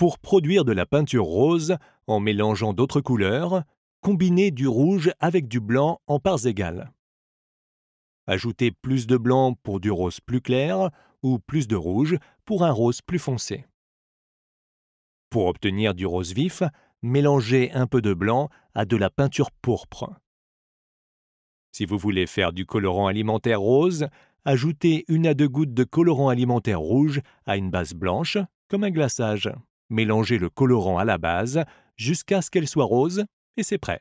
pour produire de la peinture rose en mélangeant d'autres couleurs, combinez du rouge avec du blanc en parts égales. Ajoutez plus de blanc pour du rose plus clair ou plus de rouge pour un rose plus foncé. Pour obtenir du rose vif, mélangez un peu de blanc à de la peinture pourpre. Si vous voulez faire du colorant alimentaire rose, ajoutez une à deux gouttes de colorant alimentaire rouge à une base blanche, comme un glaçage. Mélangez le colorant à la base jusqu'à ce qu'elle soit rose et c'est prêt.